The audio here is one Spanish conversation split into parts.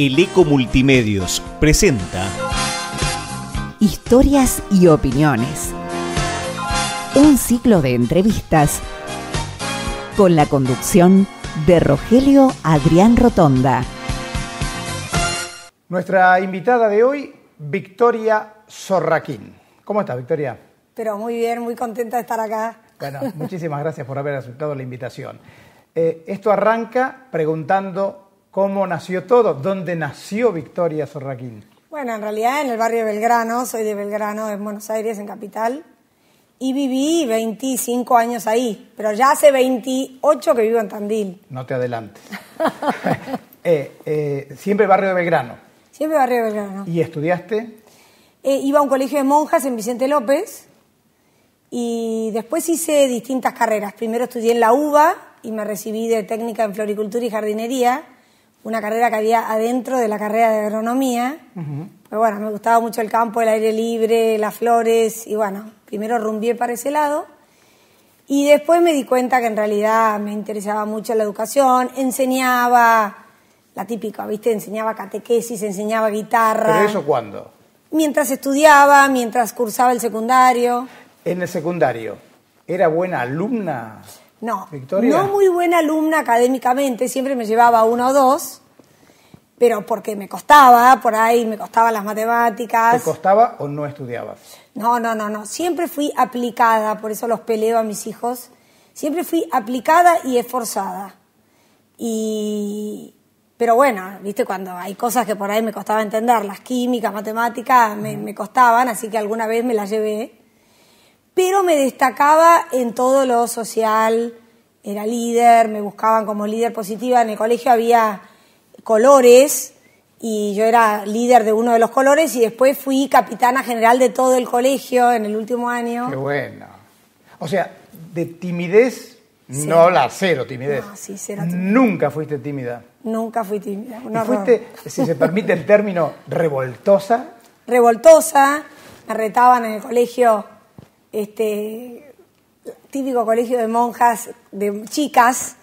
El Eco Multimedios presenta Historias y opiniones. Un ciclo de entrevistas con la conducción de Rogelio Adrián Rotonda. Nuestra invitada de hoy, Victoria Zorraquín ¿Cómo estás, Victoria? Pero muy bien, muy contenta de estar acá. Bueno, muchísimas gracias por haber aceptado la invitación. Eh, esto arranca preguntando cómo nació todo, dónde nació Victoria Zorraquín. Bueno, en realidad en el barrio de Belgrano, soy de Belgrano, en Buenos Aires, en Capital, y viví 25 años ahí, pero ya hace 28 que vivo en Tandil. No te adelantes. Eh, eh, siempre barrio de Belgrano. Siempre barrio de Belgrano. ¿Y estudiaste? Eh, iba a un colegio de monjas en Vicente López y después hice distintas carreras. Primero estudié en la UBA y me recibí de técnica en floricultura y jardinería una carrera que había adentro de la carrera de agronomía. bueno, me gustaba mucho el campo, el aire libre, las flores y bueno, primero rumbié para ese lado y después me di cuenta que en realidad me interesaba mucho la educación, enseñaba la típica, ¿viste? Enseñaba catequesis, enseñaba guitarra. ¿Pero eso cuándo? Mientras estudiaba, mientras cursaba el secundario. ¿En el secundario? ¿Era buena alumna? No, no muy buena alumna académicamente, siempre me llevaba uno o dos, pero porque me costaba, por ahí me costaban las matemáticas. ¿Te costaba o no estudiabas? No, no, no, no, siempre fui aplicada, por eso los peleo a mis hijos, siempre fui aplicada y esforzada. Y, pero bueno, viste, cuando hay cosas que por ahí me costaba entender, las químicas, matemáticas, me, me costaban, así que alguna vez me las llevé pero me destacaba en todo lo social, era líder, me buscaban como líder positiva, en el colegio había colores y yo era líder de uno de los colores y después fui capitana general de todo el colegio en el último año. Qué bueno. O sea, de timidez, no la cero timidez. sí, cero timidez. Nunca fuiste tímida. Nunca fui tímida. No, fuiste, si se permite el término, revoltosa. Revoltosa, me retaban en el colegio este, típico colegio de monjas, de chicas,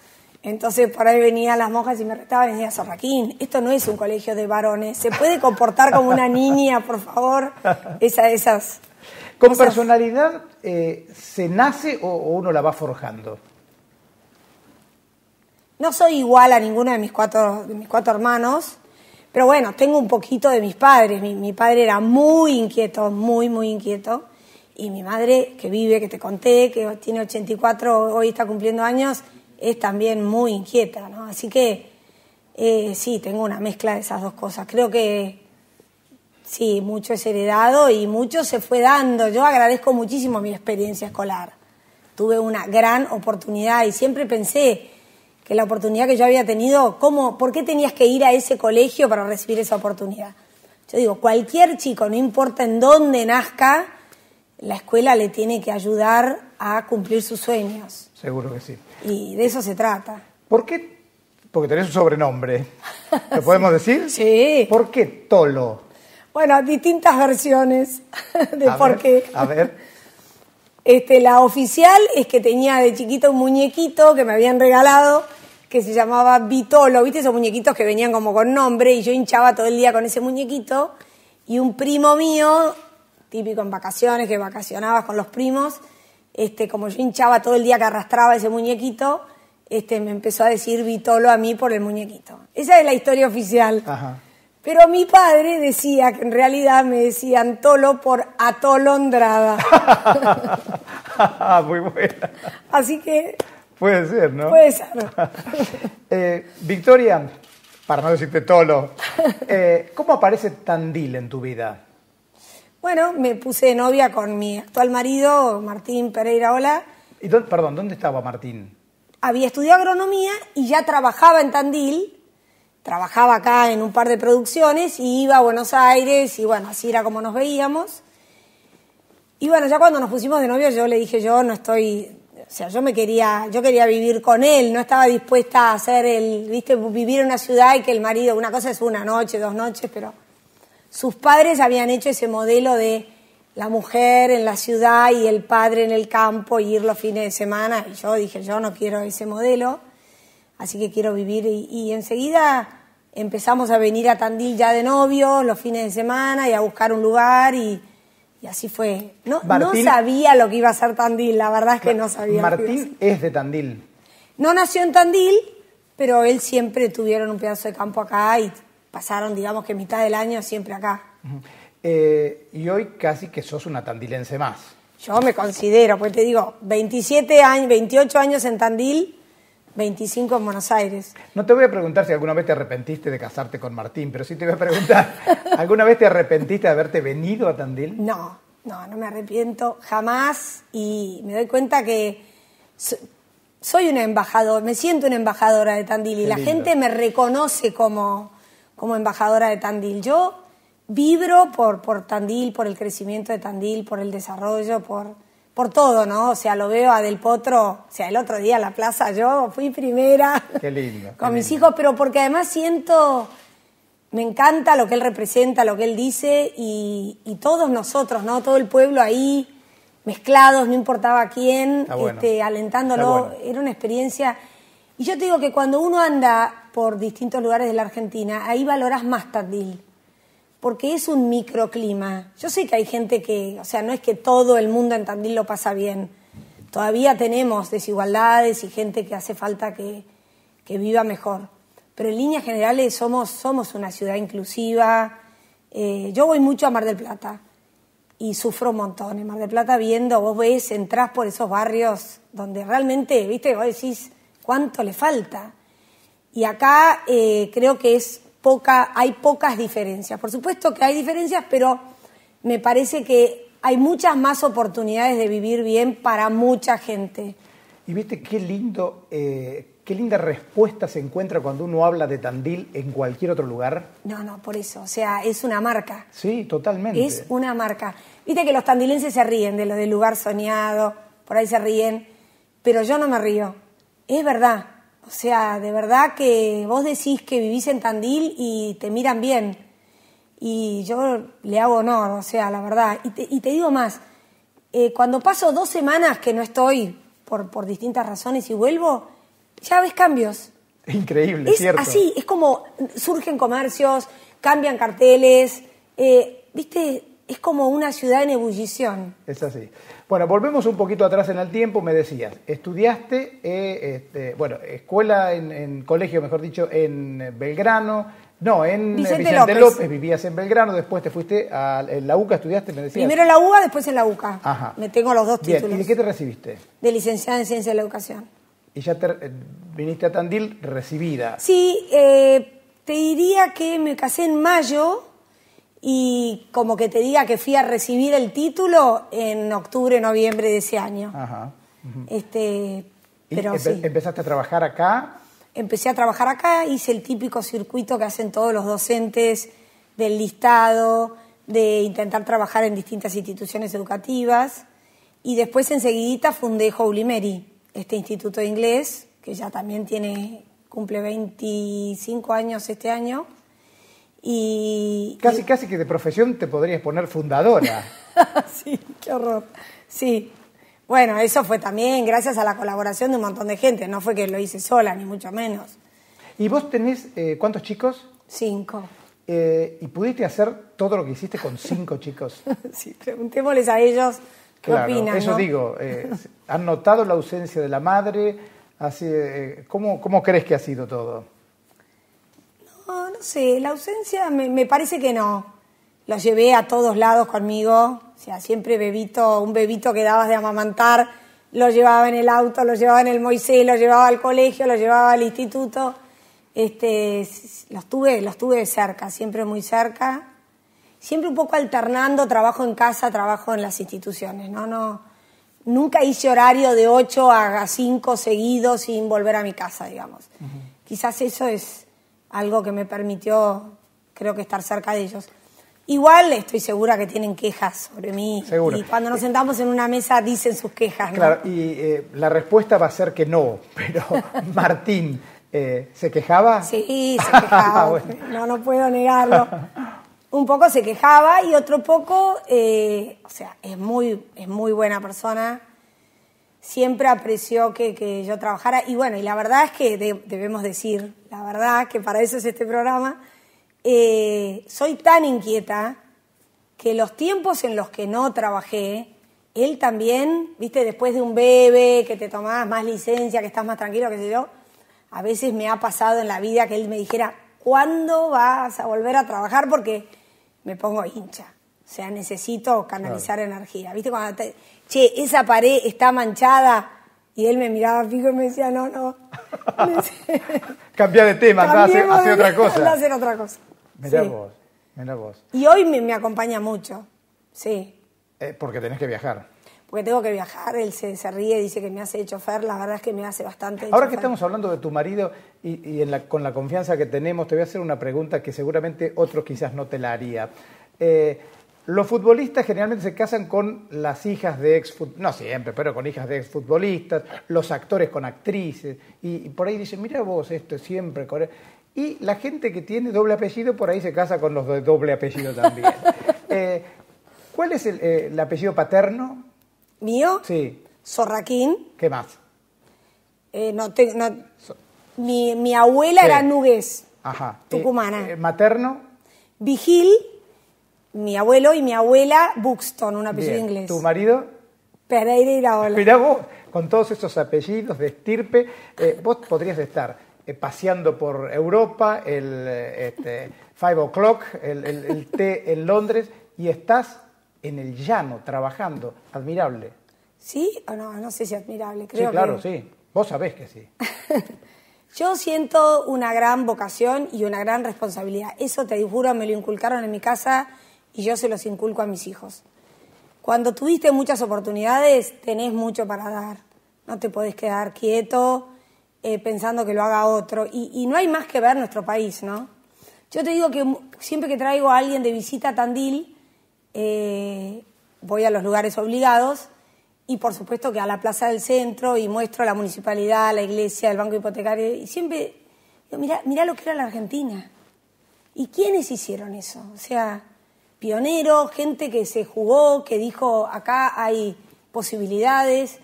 entonces por ahí venían las monjas y me retaban y decían, Sorraquín, esto no es un colegio de varones, ¿se puede comportar como una niña, por favor? Esa, esas... ¿Con personalidad eh, se nace o, uno la va forjando? No soy igual a ninguno de mis cuatro, de mis cuatro hermanos, pero bueno, tengo un poquito de mis padres. mi padre era muy inquieto, muy, muy inquieto. Y mi madre, que vive, que te conté, que tiene 84, hoy está cumpliendo años, es también muy inquieta, ¿no? Así que eh, sí, tengo una mezcla de esas dos cosas. Creo que sí, mucho es heredado y mucho se fue dando. Yo agradezco muchísimo mi experiencia escolar. Tuve una gran oportunidad y siempre pensé que la oportunidad que yo había tenido, ¿cómo, ¿por qué tenías que ir a ese colegio para recibir esa oportunidad? Yo digo, cualquier chico, no importa en dónde nazca, la escuela le tiene que ayudar a cumplir sus sueños. Seguro que sí. Y de eso se trata. ¿Por qué? Porque tenés un sobrenombre. ¿Lo podemos decir? Sí. ¿Por qué Tolo? Bueno, distintas versiones de por qué. A ver. Este, la oficial es que tenía de chiquito un muñequito que me habían regalado que se llamaba Vitolo, ¿viste? Esos muñequitos que venían como con nombre y yo hinchaba todo el día con ese muñequito. Y un primo mío típico en vacaciones, que vacacionabas con los primos, este, como yo hinchaba todo el día que arrastraba ese muñequito, este, me empezó a decir Vitolo a mí por el muñequito. Esa es la historia oficial. Pero mi padre decía que en realidad me decían Tolo por atolondrada. Muy buena. Así que. Puede ser, ¿no? Puede ser. Eh, Victoria, para no decirte Tolo, eh, ¿cómo aparece Tandil en tu vida? Bueno, me puse de novia con mi actual marido, Martín Pereira hola. ¿Y dónde, perdón, ¿dónde estaba Martín? Había estudiado agronomía y ya trabajaba en Tandil, trabajaba acá en un par de producciones y iba a Buenos Aires y bueno, así era como nos veíamos. Y bueno, ya cuando nos pusimos de novio yo le dije, yo no estoy, o sea, yo me quería, yo quería vivir con él, no estaba dispuesta a hacer el, viste, vivir en una ciudad y que el marido, una cosa es una noche, dos noches, pero sus padres habían hecho ese modelo de la mujer en la ciudad y el padre en el campo y ir los fines de semana. Y yo dije, yo no quiero ese modelo, así que quiero vivir. Y, enseguida empezamos a venir a Tandil ya de novio, los fines de semana y a buscar un lugar y, así fue. No, no sabía lo que iba a ser Tandil, la verdad es que no sabía. Martín es de Tandil. No nació en Tandil, pero él siempre tuvieron un pedazo de campo acá y pasaron, digamos que mitad del año siempre acá. Eh, y hoy casi que sos una tandilense más. Yo me considero, pues te digo, 27 años, 28 años en Tandil, 25 en Buenos Aires. No te voy a preguntar si alguna vez te arrepentiste de casarte con Martín, pero sí te voy a preguntar, ¿alguna vez te arrepentiste de haberte venido a Tandil? No, no, no me arrepiento jamás y me doy cuenta que soy una embajadora, me siento una embajadora de Tandil y la gente me reconoce como como embajadora de Tandil. Yo vibro por, por Tandil, por el crecimiento de Tandil, por el desarrollo, por, por todo, ¿no? O sea, lo veo a Del Potro, o sea, el otro día en la plaza yo fui primera. Qué lindo. con mis hijos, pero porque además siento, me encanta lo que él representa, lo que él dice y, todos nosotros, ¿no? Todo el pueblo ahí, mezclados, no importaba quién, este, alentándolo. Era una experiencia. Y yo te digo que cuando uno anda por distintos lugares de la Argentina, ahí valorás más Tandil, porque es un microclima. Yo sé que hay gente que, o sea, no es que todo el mundo en Tandil lo pasa bien. Todavía tenemos desigualdades y gente que hace falta que, que viva mejor. Pero en líneas generales somos, somos una ciudad inclusiva. Eh, yo voy mucho a Mar del Plata y sufro un montón. En Mar del Plata viendo, vos ves, entras por esos barrios donde realmente, viste, vos decís, ¿cuánto le falta? Y acá eh, creo que es poca, hay pocas diferencias. Por supuesto que hay diferencias, pero me parece que hay muchas más oportunidades de vivir bien para mucha gente. Y viste qué lindo, eh, qué linda respuesta se encuentra cuando uno habla de Tandil en cualquier otro lugar. No, no, por eso. O sea, es una marca. Sí, totalmente. Es una marca. Viste que los tandilenses se ríen de lo del lugar soñado, por ahí se ríen, pero yo no me río. Es verdad. O sea, de verdad que vos decís que vivís en Tandil y te miran bien. Y yo le hago honor, o sea, la verdad. Y te, digo más, eh, cuando paso dos semanas que no estoy por, por distintas razones y vuelvo, ya ves cambios. Increíble, es cierto. Así, es como surgen comercios, cambian carteles, eh, viste, es como una ciudad en ebullición. Es así. Bueno, volvemos un poquito atrás en el tiempo, me decías, estudiaste, eh, este, bueno, escuela, en, colegio, mejor dicho, en Belgrano, no, en Vicente, López. vivías en Belgrano, después te fuiste a la UCA, estudiaste, me decías. Primero en la UCA, después en la UCA. Ajá. Me tengo los dos títulos. ¿Y de qué te recibiste? De licenciada en Ciencia de la Educación. ¿Y ya eh, viniste a Tandil recibida? Sí, eh, te diría que me casé en mayo y como que te diga que fui a recibir el título en octubre, noviembre de ese año. Este, pero sí. ¿Empezaste a trabajar acá? Empecé a trabajar acá, hice el típico circuito que hacen todos los docentes del listado, de intentar trabajar en distintas instituciones educativas y después enseguidita fundé Mary, este instituto de inglés, que ya también tiene, cumple 25 años este año y, casi, casi que de profesión te podrías poner fundadora. sí, qué horror. Sí. Bueno, eso fue también gracias a la colaboración de un montón de gente, no fue que lo hice sola, ni mucho menos. ¿Y vos tenés eh, cuántos chicos? Cinco. Eh, ¿Y pudiste hacer todo lo que hiciste con cinco chicos? sí, preguntémosles a ellos qué claro, Eso digo, eh, ¿han notado la ausencia de la madre? Así, ¿cómo, ¿Cómo crees que ha sido todo? No, sé, la ausencia me, parece que no. Los llevé a todos lados conmigo, o sea, siempre bebito, un bebito que dabas de amamantar, lo llevaba en el auto, lo llevaba en el Moisés, lo llevaba al colegio, lo llevaba al instituto. Este, los tuve, los tuve cerca, siempre muy cerca, siempre un poco alternando trabajo en casa, trabajo en las instituciones, no, no, nunca hice horario de 8 a 5 seguidos sin volver a mi casa, digamos. Quizás eso es algo que me permitió, creo que estar cerca de ellos. Igual estoy segura que tienen quejas sobre mí. Y cuando nos sentamos en una mesa dicen sus quejas. Claro, y eh, la respuesta va a ser que no, pero Martín, eh, ¿se quejaba? Sí, se quejaba. No, no puedo negarlo. Un poco se quejaba y otro poco, eh, o sea, es muy, es muy buena persona siempre apreció que, yo trabajara. Y bueno, y la verdad es que debemos decir, la verdad que para eso es este programa, eh, soy tan inquieta que los tiempos en los que no trabajé, él también, viste, después de un bebé, que te tomás más licencia, que estás más tranquilo, qué sé yo, a veces me ha pasado en la vida que él me dijera, ¿cuándo vas a volver a trabajar? Porque me pongo hincha. O sea, necesito canalizar energía. ¿Viste? Cuando te, che, esa pared está manchada. Y él me miraba fijo y me decía, no, no. Cambiar de tema, hacer, otra cosa. hacer otra cosa. Mirá vos, mira vos. Y hoy me, acompaña mucho, sí. Eh, porque tenés que viajar. Porque tengo que viajar, él se, se, ríe, dice que me hace chofer, la verdad es que me hace bastante. Ahora que estamos hablando de tu marido y, con la confianza que tenemos, te voy a hacer una pregunta que seguramente otro quizás no te la haría. Eh, los futbolistas generalmente se casan con las hijas de ex no siempre, pero con hijas de ex futbolistas, los actores con actrices, y, por ahí dicen, mira vos, esto es siempre Y la gente que tiene doble apellido, por ahí se casa con los de doble apellido también. Eh, ¿Cuál es eh, el, apellido paterno? ¿Mío? Sí. Zorraquín. ¿Qué más? Eh, mi, mi, abuela era Nugués, Ajá. tucumana. ¿Materno? Vigil mi abuelo y mi abuela Buxton, un apellido inglés. ¿Tu marido? Pereira Iraola. Mirá vos, con todos esos apellidos de estirpe, eh, vos podrías estar eh, paseando por Europa, el eh, este, Five O'Clock, el, té en Londres, y estás en el llano trabajando. Admirable. ¿Sí o no? No sé si admirable, creo. Sí, claro, sí. Vos sabés que sí. Yo siento una gran vocación y una gran responsabilidad. Eso te juro, me lo inculcaron en mi casa y yo se los inculco a mis hijos. Cuando tuviste muchas oportunidades, tenés mucho para dar. No te podés quedar quieto eh, pensando que lo haga otro. Y, no hay más que ver nuestro país, ¿no? Yo te digo que siempre que traigo a alguien de visita a Tandil, eh, voy a los lugares obligados y por supuesto que a la plaza del centro y muestro a la municipalidad, la iglesia, el banco hipotecario y siempre digo, mira, mira lo que era la Argentina. ¿Y quiénes hicieron eso? O sea, pioneros, gente que se jugó, que dijo acá hay posibilidades.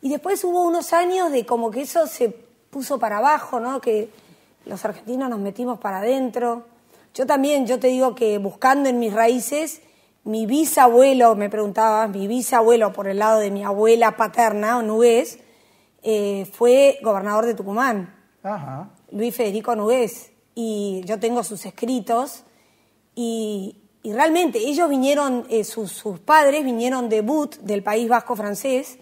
Y después hubo unos años de como que eso se puso para abajo, ¿no? Que los argentinos nos metimos para adentro. Yo también, yo te digo que buscando en mis raíces, mi bisabuelo, me preguntaba, mi bisabuelo por el lado de mi abuela paterna, Núñez, eh, fue gobernador de Tucumán, Luis Federico Núñez. Y yo tengo sus escritos y, y realmente ellos vinieron, eh, sus, sus, padres vinieron de But, del país vasco francés,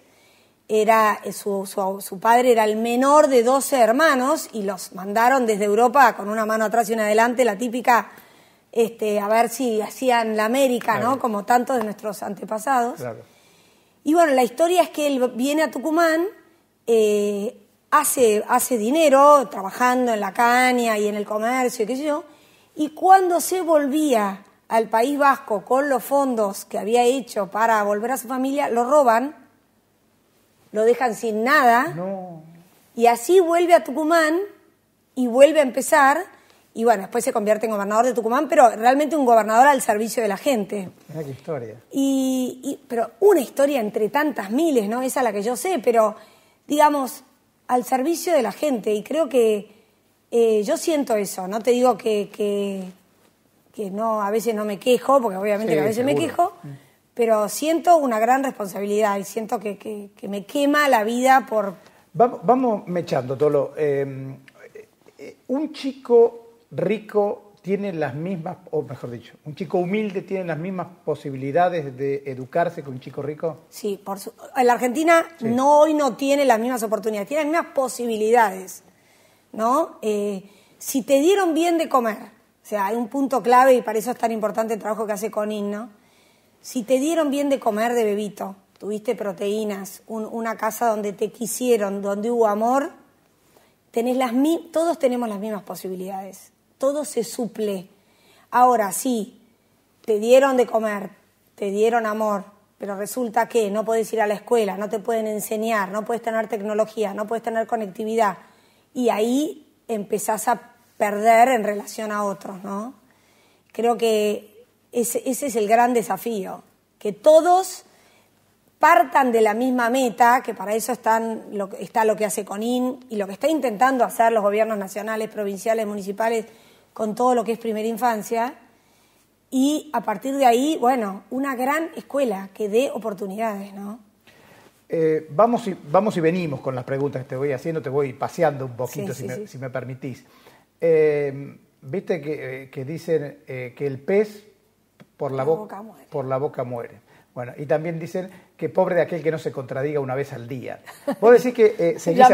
era, eh, su, padre era el menor de 12 hermanos y los mandaron desde Europa con una mano atrás y una adelante, la típica, este, a ver si hacían la América, ¿no? Como tantos de nuestros antepasados. Y bueno, la historia es que él viene a Tucumán, eh, hace, hace dinero trabajando en la caña y en el comercio, qué sé yo, y cuando se volvía al País Vasco con los fondos que había hecho para volver a su familia, lo roban, lo dejan sin nada, y así vuelve a Tucumán y vuelve a empezar, y bueno, después se convierte en gobernador de Tucumán, pero realmente un gobernador al servicio de la gente. qué historia. Y, pero una historia entre tantas miles, ¿no? Esa es la que yo sé, pero digamos, al servicio de la gente, y creo que eh, yo siento eso, no te digo que que no, a veces no me quejo, porque obviamente a veces me quejo, mm. pero siento una gran responsabilidad y siento que, que, me quema la vida por... Vamos, vamos mechando, Tolo. Em, eh, un chico rico tiene las mismas, o mejor dicho, un chico humilde tiene las mismas posibilidades de educarse que un chico rico. Sí, por en la Argentina no hoy no tiene las mismas oportunidades, tiene las mismas posibilidades, ¿no? Eh, si te dieron bien de comer, o sea, hay un punto clave y para eso es tan importante el trabajo que hace Conin, ¿no? Si te dieron bien de comer de bebito, tuviste proteínas, una casa donde te quisieron, donde hubo amor, tenés las, todos tenemos las mismas posibilidades, todo se suple. Ahora, sí, te dieron de comer, te dieron amor, pero resulta que no puedes ir a la escuela, no te pueden enseñar, no puedes tener tecnología, no puedes tener conectividad, y ahí empezás a perder en relación a otros, ¿no? Creo que ese, es el gran desafío, que todos partan de la misma meta, que para eso están, lo, está lo que hace CONIN y lo que está intentando hacer los gobiernos nacionales, provinciales, municipales, con todo lo que es primera infancia, y a partir de ahí, bueno, una gran escuela que dé oportunidades, ¿no? Eh, vamos, y, vamos y venimos con las preguntas que te voy haciendo, te voy paseando un poquito, si, me, permitís. Eh, viste que, eh, dicen eh, que el pez por la, boca muere. por la boca muere. Bueno, y también dicen que pobre de aquel que no se contradiga una vez al día. Vos decís que, seguís,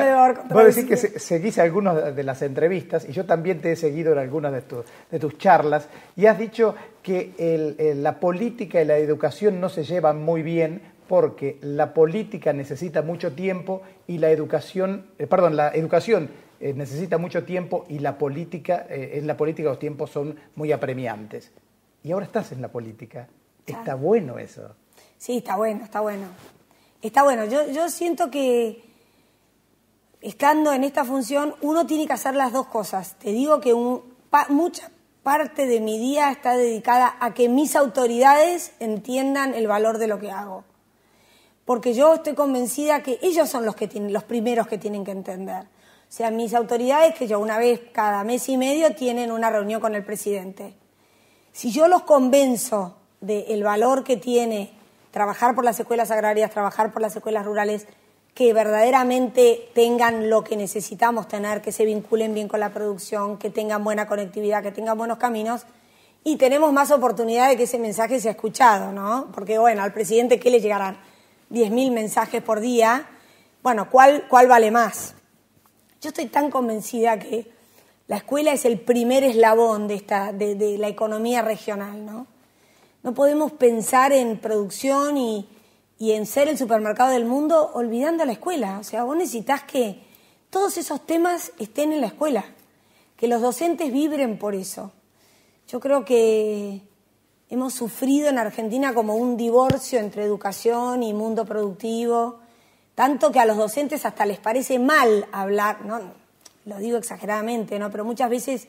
que se, algunas de las entrevistas, y yo también te he seguido en algunas de, de tus charlas, y has dicho que la política y la educación no se llevan muy bien porque la política necesita mucho tiempo y la educación, perdón, la educación eh, necesita mucho tiempo y la política, eh, en la política los tiempos son muy apremiantes. Y ahora estás en la política. Está bueno eso. Sí, está bueno, está bueno. Está bueno. Yo, yo siento que estando en esta función uno tiene que hacer las dos cosas. Te digo que mucha parte de mi día está dedicada a que mis autoridades entiendan el valor de lo que hago porque yo estoy convencida que ellos son los que tienen, los primeros que tienen que entender. O sea, mis autoridades, que yo una vez cada mes y medio tienen una reunión con el presidente. Si yo los convenzo del valor que tiene trabajar por las escuelas agrarias, trabajar por las escuelas rurales, que verdaderamente tengan lo que necesitamos tener, que se vinculen bien con la producción, que tengan buena conectividad, que tengan buenos caminos, y tenemos más oportunidad de que ese mensaje sea escuchado, ¿no? Porque, bueno, al presidente, ¿qué le llegarán? 10.000 mensajes por día. Bueno, ¿cuál, cuál vale más? Yo estoy tan convencida que la escuela es el primer eslabón de, esta, de, la economía regional, ¿no? No podemos pensar en producción y, y, en ser el supermercado del mundo olvidando a la escuela. O sea, vos necesitas que todos esos temas estén en la escuela, que los docentes vibren por eso. Yo creo que hemos sufrido en Argentina como un divorcio entre educación y mundo productivo tanto que a los docentes hasta les parece mal hablar, ¿no? lo digo exageradamente, ¿no? pero muchas veces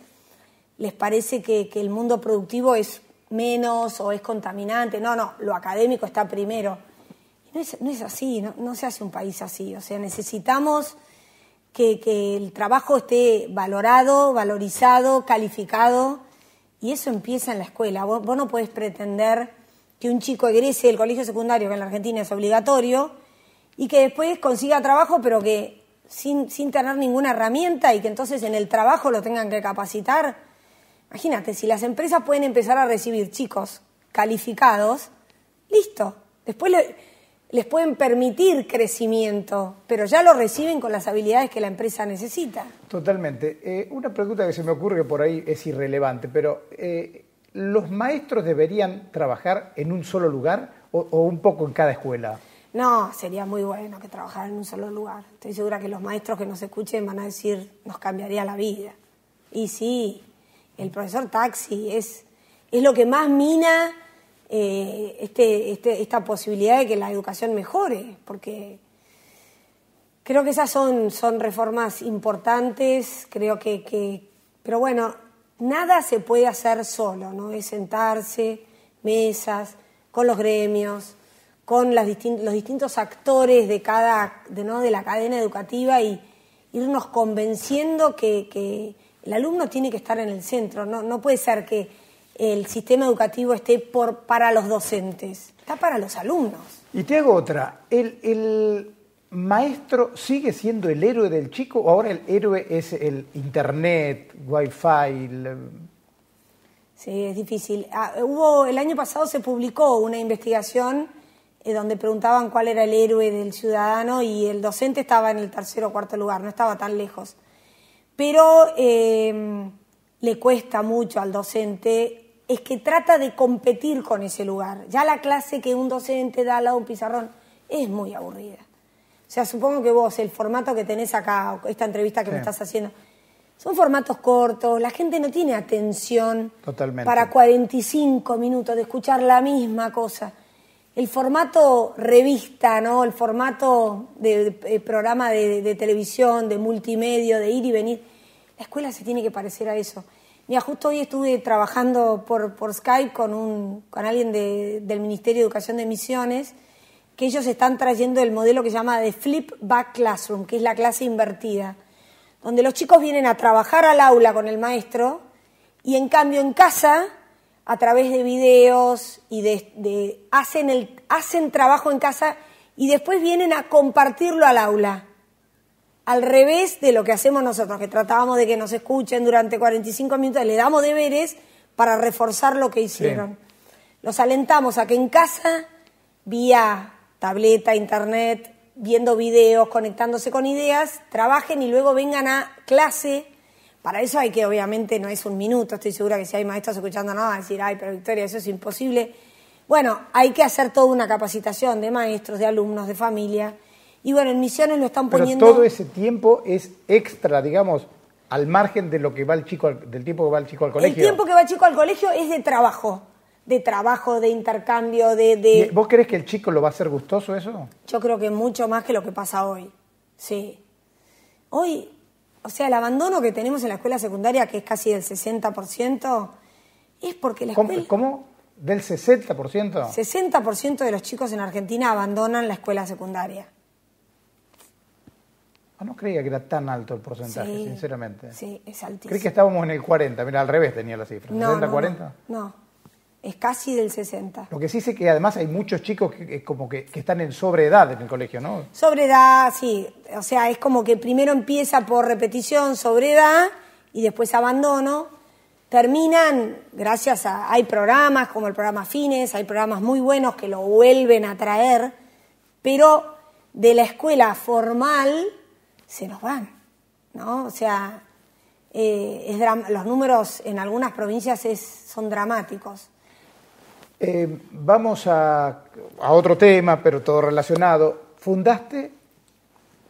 les parece que, el mundo productivo es menos o es contaminante. No, no, lo académico está primero. No es, no es así, no, no, se hace un país así. O sea, necesitamos que, que el trabajo esté valorado, valorizado, calificado. Y eso empieza en la escuela. Vos, vos no podés pretender que un chico egrese del colegio secundario, que en la Argentina es obligatorio, y que después consiga trabajo, pero que sin, sin tener ninguna herramienta y que entonces en el trabajo lo tengan que capacitar. Imagínate, si las empresas pueden empezar a recibir chicos calificados, listo. Después les pueden permitir crecimiento, pero ya lo reciben con las habilidades que la empresa necesita. Totalmente. Eh, una pregunta que se me ocurre que por ahí es irrelevante, pero eh, ¿los maestros deberían trabajar en un solo lugar o un poco en cada escuela? No, sería muy bueno que trabajara en un solo lugar. Estoy segura que los maestros que nos escuchen van a decir, nos cambiaría la vida. Y sí, el profesor Taxi es, es lo que más mina eh, este, este, esta posibilidad de que la educación mejore, porque creo que esas son, reformas importantes, creo que, que, pero bueno, nada se puede hacer solo, ¿no? Es sentarse, mesas, con los gremios, con las los distintos actores de cada de, de la cadena educativa y irnos convenciendo que, el alumno tiene que estar en el centro no, no puede ser que el sistema educativo esté por, para los docentes está para los alumnos y te hago otra el, maestro sigue siendo el héroe del chico o ahora el héroe es el internet wifi eh? Sí, es difícil. Ah, hubo, el año pasado se publicó una investigación eh, donde preguntaban cuál era el héroe del ciudadano y el docente estaba en el tercer o cuarto lugar, no estaba tan lejos. Pero em, le cuesta mucho al docente es que trata de competir con ese lugar. Ya la clase que un docente da al lado de un pizarrón es muy aburrida. O sea, supongo que vos, el formato que tenés acá, esta entrevista que me estás haciendo, son formatos cortos, la gente no tiene atención para 45 minutos de escuchar la misma cosa el formato revista, ¿no? El formato de, programa de, televisión, de multimedia, de ir y venir. La escuela se tiene que parecer a eso. Mira, justo hoy estuve trabajando por, Skype con, un, con alguien de, del Ministerio de Educación de Misiones, que ellos están trayendo el modelo que se llama de Flip Back Classroom, que es la clase invertida, donde los chicos vienen a trabajar al aula con el maestro y en cambio en casa a través de videos y hacen, hacen trabajo en casa y después vienen a compartirlo al aula. Al revés de lo que hacemos nosotros, que tratábamos de que nos escuchen durante 45 minutos, le damos deberes para reforzar lo que hicieron. Los alentamos a que en casa, vía tableta, internet, viendo videos, conectándose con ideas, trabajen y luego vengan a clase para eso hay que, obviamente, no es un minuto, estoy segura que si hay maestros escuchando nada, decir, ay, pero Victoria, eso es imposible. Bueno, hay que hacer toda una capacitación de maestros, de alumnos, de familia. Y bueno, en misiones lo están poniendo. Pero todo ese tiempo es extra, digamos, al margen de lo que va el chico del tiempo que va el chico al colegio. El tiempo que va el chico al colegio es de trabajo, de trabajo, de intercambio, de, ¿Vos crees que el chico lo va a hacer gustoso eso? Yo creo que mucho más que lo que pasa hoy. Sí. Hoy o sea, el abandono que tenemos en la escuela secundaria, que es casi del 60%, es porque la escuela... ¿Cómo? ¿Del 60%? 60% de los chicos en Argentina abandonan la escuela secundaria. Ah, no creía que era tan alto el porcentaje, sinceramente. Sí, es altísimo. Creí que estábamos en el 40, mira, al revés tenía la cifra. ¿60-40? no es casi del 60. Lo que sí sé que además hay muchos chicos que, como que, están en sobreedad en el colegio, ¿no? Sobreedad, sí. O sea, es como que primero empieza por repetición, sobreedad, y después abandono. Terminan, gracias a... Hay programas como el programa Fines, hay programas muy buenos que lo vuelven a traer, pero de la escuela formal se nos van, ¿no? O sea, eh, es los números en algunas provincias es, son dramáticos. Eh, vamos a, otro tema, pero todo relacionado. Fundaste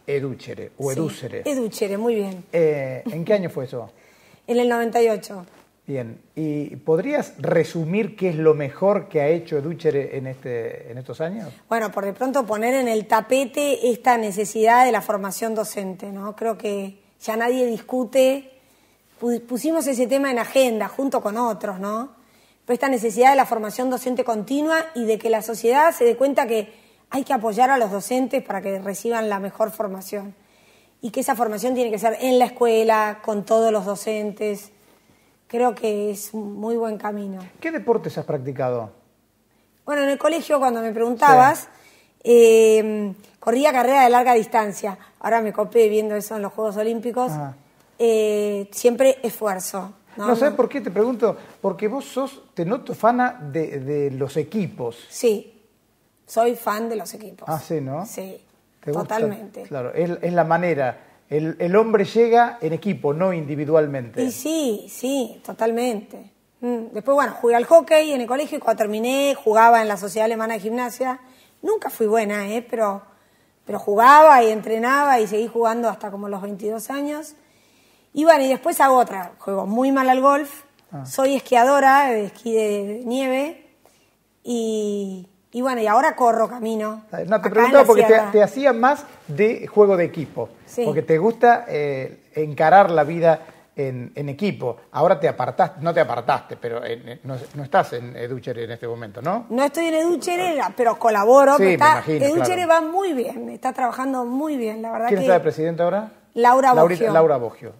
Educere o Educere. muy bien. Eh, ¿En qué año fue eso? en el 98. Bien, ¿y podrías resumir qué es lo mejor que ha hecho Educhere en, este, en estos años? Bueno, por de pronto poner en el tapete esta necesidad de la formación docente, ¿no? Creo que ya nadie discute, pusimos ese tema en agenda junto con otros, ¿no? pero esta necesidad de la formación docente continua y de que la sociedad se dé cuenta que hay que apoyar a los docentes para que reciban la mejor formación y que esa formación tiene que ser en la escuela, con todos los docentes. Creo que es un muy buen camino. ¿Qué deportes has practicado? Bueno, en el colegio cuando me preguntabas, em, corría carrera de larga distancia. Ahora me copé viendo eso en los Juegos Olímpicos. Ah. Eh, siempre esfuerzo no, por qué te pregunto? Porque vos sos, te noto fana de, de, los equipos. Sí, soy fan de los equipos. Ah, sí, ¿no? Sí, totalmente. Claro, es, la manera. El, hombre llega en equipo, no individualmente. sí, sí, totalmente. Mm, después, bueno, jugué al hockey en el colegio y cuando terminé jugaba en la Sociedad Alemana de Gimnasia. Nunca fui buena, ¿eh? Pero, pero jugaba y entrenaba y seguí jugando hasta como los 22 años. Y bueno, y después hago otra. Juego muy mal al golf. Ah. Soy esquiadora, de esquí de nieve. Y, bueno, y ahora corro, camino. No, te preguntaba porque te, hacía más de juego de equipo. Porque te gusta eh, encarar la vida en, equipo. Ahora te apartaste, no te apartaste, pero no, estás en Educhere en este momento, ¿no? No estoy en Educhere, pero colaboro. va muy bien, está trabajando muy bien, la verdad. ¿Quién está de presidente ahora? Laura Bogio. Laura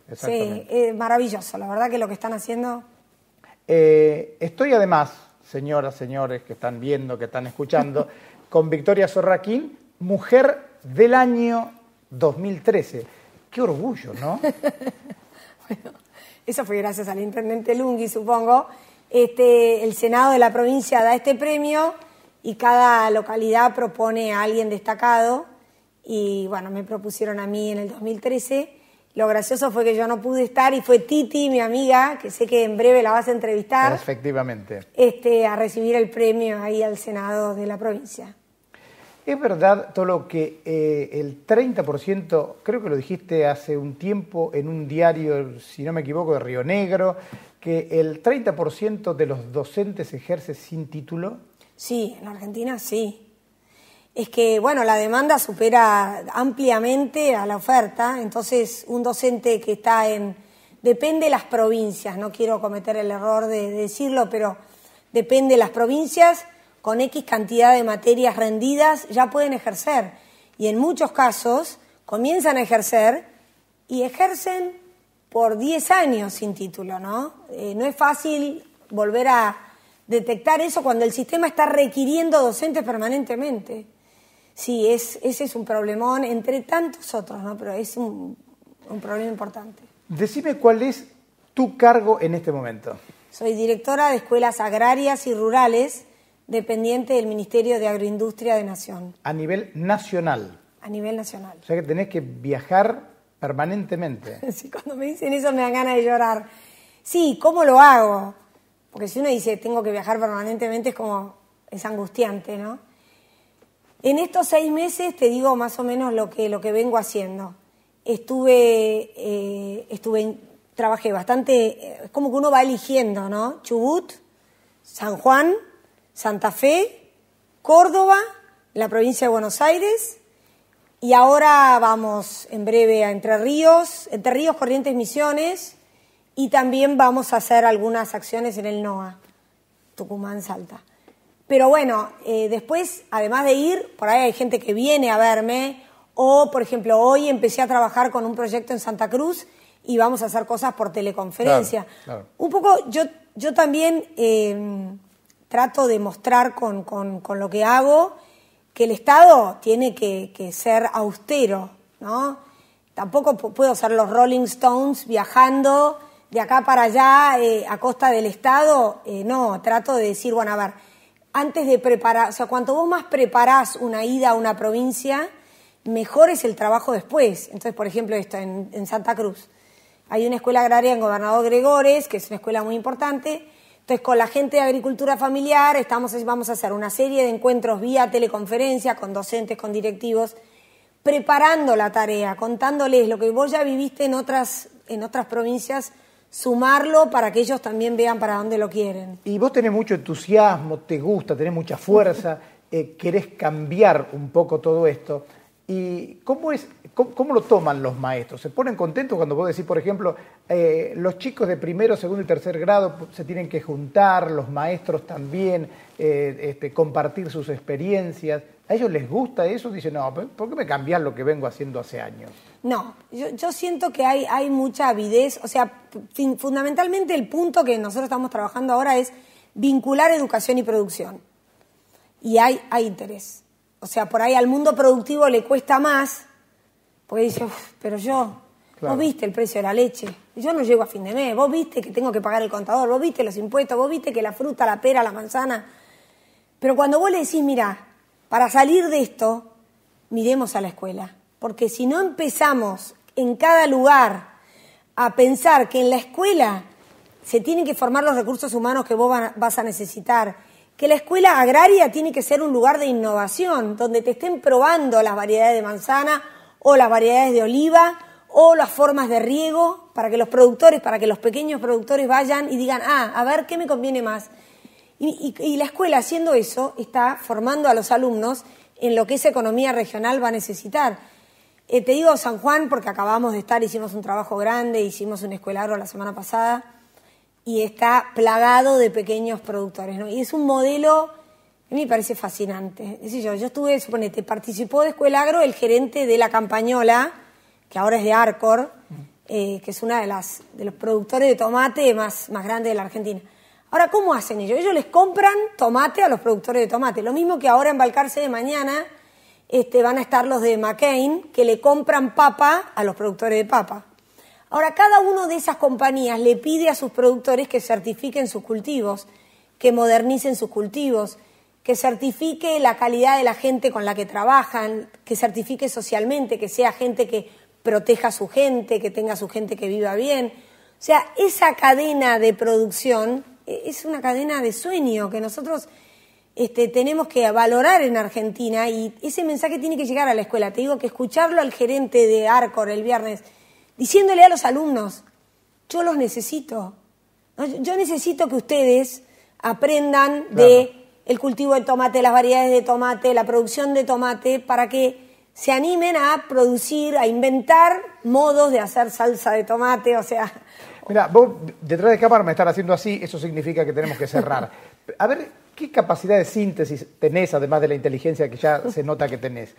exactamente. Sí, eh, maravilloso, la verdad que lo que están haciendo. Eh, estoy además, señoras, señores que están viendo, que están escuchando, con Victoria Sorraquín, mujer del año 2013. Qué orgullo, ¿no? eso fue gracias al intendente Lungi, supongo. Este, el Senado de la provincia da este premio y cada localidad propone a alguien destacado y bueno, me propusieron a mí en el 2013. Lo gracioso fue que yo no pude estar y fue Titi, mi amiga, que sé que en breve la vas a entrevistar. Efectivamente. Este, a recibir el premio ahí al Senado de la provincia. Es verdad, todo lo que eh, el 30%, creo que lo dijiste hace un tiempo en un diario, si no me equivoco, de Río Negro, que el 30% de los docentes ejerce sin título. Sí, en Argentina sí es que, bueno, la demanda supera ampliamente a la oferta, entonces un docente que está en, depende de las provincias, no quiero cometer el error de, decirlo, pero depende de las provincias, con X cantidad de materias rendidas ya pueden ejercer y en muchos casos comienzan a ejercer y ejercen por 10 años sin título, ¿no? Eh, no es fácil volver a detectar eso cuando el sistema está requiriendo docentes permanentemente sí, es, ese es un problemón entre tantos otros, ¿no? Pero es un, un problema importante. Decime cuál es tu cargo en este momento. Soy directora de escuelas agrarias y rurales, dependiente del Ministerio de Agroindustria de Nación. A nivel nacional. A nivel nacional. O sea que tenés que viajar permanentemente. sí, cuando me dicen eso me dan ganas de llorar. Sí, ¿cómo lo hago? Porque si uno dice tengo que viajar permanentemente es como, es angustiante, ¿no? En estos seis meses te digo más o menos lo que, lo que vengo haciendo. Estuve, eh, estuve, trabajé bastante, es eh, como que uno va eligiendo, ¿no? Chubut, San Juan, Santa Fe, Córdoba, la provincia de Buenos Aires, y ahora vamos en breve a Entre Ríos, Entre Ríos, Corrientes, Misiones, y también vamos a hacer algunas acciones en el NOA, Tucumán, Salta. Pero bueno, eh, después, además de ir, por ahí hay gente que viene a verme, o por ejemplo, hoy empecé a trabajar con un proyecto en Santa Cruz y vamos a hacer cosas por teleconferencia. Un poco, yo, yo también em, trato de mostrar con, con, lo que hago que el Estado tiene que, ser austero, ¿no? Tampoco puedo ser los Rolling Stones viajando de acá para allá eh, a costa del Estado. Eh, no, trato de decir, bueno, a ver antes de preparar, o sea, cuanto vos más preparás una ida a una provincia, mejor es el trabajo después. Entonces, por ejemplo, esto en, Santa Cruz. Hay una escuela agraria en Gobernador Gregores, que es una escuela muy importante. Entonces, con la gente de agricultura familiar estamos, vamos a hacer una serie de encuentros vía teleconferencia con docentes, con directivos, preparando la tarea, contándoles lo que vos ya viviste en otras, en otras provincias sumarlo para que ellos también vean para dónde lo quieren. Y vos tenés mucho entusiasmo, te gusta, tenés mucha fuerza, eh, querés cambiar un poco todo esto. ¿Y cómo, es, cómo, lo toman los maestros? ¿Se ponen contentos cuando vos decís, por ejemplo, eh, los chicos de primero, segundo y tercer grado se tienen que juntar, los maestros también, eh, este, compartir sus experiencias? ¿A ellos les gusta eso? Dicen, no, ¿por qué me cambian lo que vengo haciendo hace años? No, yo, siento que hay, hay mucha avidez, o sea, fundamentalmente el punto que nosotros estamos trabajando ahora es vincular educación y producción. Y hay, hay interés. O sea, por ahí al mundo productivo le cuesta más, porque dice, pero yo, vos viste el precio de la leche, yo no llego a fin de mes, vos viste que tengo que pagar el contador, vos viste los impuestos, vos viste que la fruta, la pera, la manzana. Pero cuando vos le decís, mira, para salir de esto, miremos a la escuela. Porque si no empezamos en cada lugar a pensar que en la escuela se tienen que formar los recursos humanos que vos vas a necesitar, que la escuela agraria tiene que ser un lugar de innovación, donde te estén probando las variedades de manzana o las variedades de oliva o las formas de riego, para que los productores, para que los pequeños productores vayan y digan, ah, a ver, ¿qué me conviene más? Y, la escuela haciendo eso está formando a los alumnos en lo que esa economía regional va a necesitar. Eh, te digo San Juan porque acabamos de estar, hicimos un trabajo grande, hicimos un Escuelagro la semana pasada y está plagado de pequeños productores. Y es un modelo que me parece fascinante. yo, estuve, suponete, participó de Escuelagro el gerente de La Campañola, que ahora es de Arcor, eh, que es una de las de los productores de tomate más, más grandes de la Argentina. Ahora, ¿cómo hacen ellos? Ellos les compran tomate a los productores de tomate. Lo mismo que ahora en Balcarce de mañana este, van a estar los de McCain, que le compran papa a los productores de papa. Ahora, cada una de esas compañías le pide a sus productores que certifiquen sus cultivos, que modernicen sus cultivos, que certifique la calidad de la gente con la que trabajan, que certifique socialmente, que sea gente que proteja a su gente, que tenga a su gente que viva bien. O sea, esa cadena de producción es una cadena de sueño que nosotros este, tenemos que valorar en Argentina y ese mensaje tiene que llegar a la escuela. Te digo que escucharlo al gerente de Arcor el viernes, diciéndole a los alumnos, yo los necesito. Yo necesito que ustedes aprendan del de el cultivo de tomate, las variedades de tomate, la producción de tomate, para que se animen a producir, a inventar modos de hacer salsa de tomate, o sea, Mira, vos detrás de cámara me están haciendo así, eso significa que tenemos que cerrar. A ver, ¿qué capacidad de síntesis tenés, además de la inteligencia que ya se nota que tenés?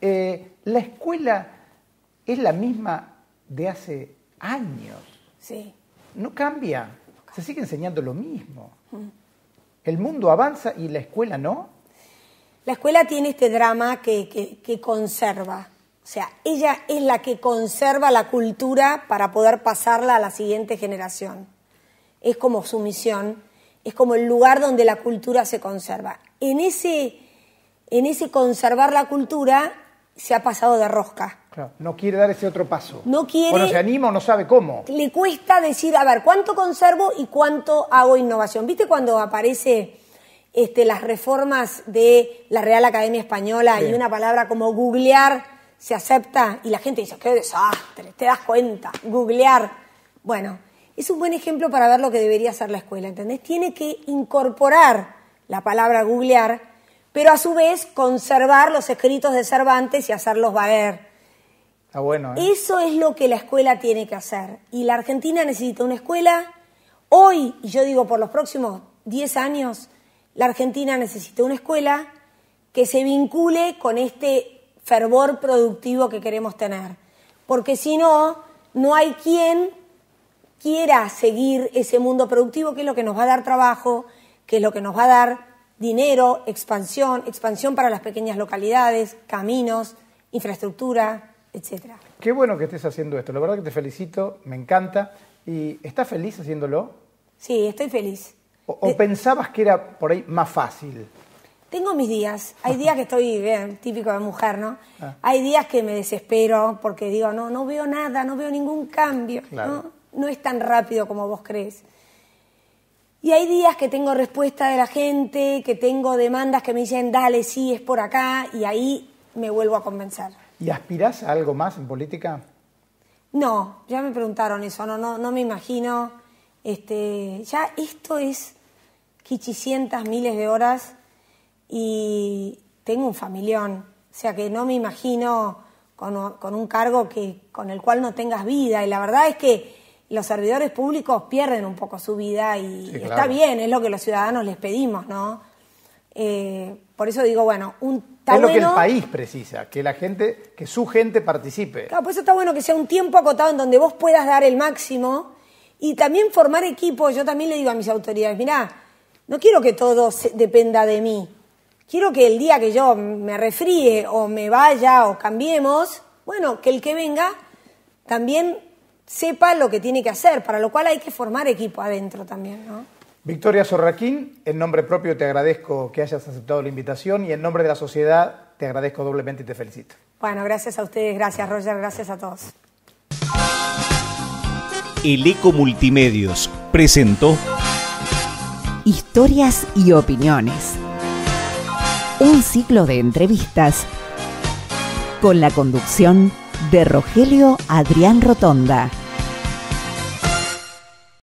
Eh, la escuela es la misma de hace años. Sí. No cambia. Se sigue enseñando lo mismo. Mm. El mundo avanza y la escuela no. La escuela tiene este drama que conserva o sea, ella es la que conserva la cultura para poder pasarla a la siguiente generación. Es como su misión, es como el lugar donde la cultura se conserva. En ese, en ese conservar la cultura se ha pasado de rosca. no quiere dar ese otro paso. No quiere. O no se anima o no sabe cómo. Le cuesta decir, a ver, ¿cuánto conservo y cuánto hago innovación? ¿Viste cuando aparece este, las reformas de la Real Academia Española y una palabra como googlear? se acepta y la gente dice, qué desastre, te das cuenta, googlear. Bueno, es un buen ejemplo para ver lo que debería hacer la escuela, ¿entendés? Tiene que incorporar la palabra googlear, pero a su vez conservar los escritos de Cervantes y hacerlos valer. Está bueno. ¿eh? Eso es lo que la escuela tiene que hacer. Y la Argentina necesita una escuela hoy, y yo digo por los próximos 10 años, la Argentina necesita una escuela que se vincule con este fervor productivo que queremos tener. Porque si no, no hay quien quiera seguir ese mundo productivo que es lo que nos va a dar trabajo, que es lo que nos va a dar dinero, expansión, expansión para las pequeñas localidades, caminos, infraestructura, etc. Qué bueno que estés haciendo esto, la verdad que te felicito, me encanta. ¿Y estás feliz haciéndolo? Sí, estoy feliz. ¿O, pensabas que era por ahí más fácil? Tengo mis días. Hay días que estoy bien, eh, típico de mujer, ¿no? Ah. Hay días que me desespero porque digo, no, no veo nada, no veo ningún cambio. ¿no? no es tan rápido como vos crees. Y hay días que tengo respuesta de la gente, que tengo demandas que me dicen, dale, sí, es por acá, y ahí me vuelvo a convencer. ¿Y aspirás a algo más en política? No, ya me preguntaron eso, no, no, no me imagino. Este, ya esto es quichicientas miles de horas y tengo un familión, o sea que no me imagino con, un cargo que, con el cual no tengas vida. Y la verdad es que los servidores públicos pierden un poco su vida y está bien, es lo que los ciudadanos les pedimos, ¿no? Eh, por eso digo, bueno, un Es lo que el país precisa, que la gente, que su gente participe. Claro, por eso está bueno que sea un tiempo acotado en donde vos puedas dar el máximo y también formar equipo. Yo también le digo a mis autoridades, mira, no quiero que todo dependa de mí. Quiero que el día que yo me refríe o me vaya o cambiemos, bueno, que el que venga también sepa lo que tiene que hacer, para lo cual hay que formar equipo adentro también, ¿no? Victoria Sorraquín, en nombre propio te agradezco que hayas aceptado la invitación y en nombre de la sociedad te agradezco doblemente y te felicito. Bueno, gracias a ustedes, gracias Roger, gracias a todos. El Eco Multimedios presentó Historias y Opiniones un ciclo de entrevistas con la conducción de Rogelio Adrián Rotonda.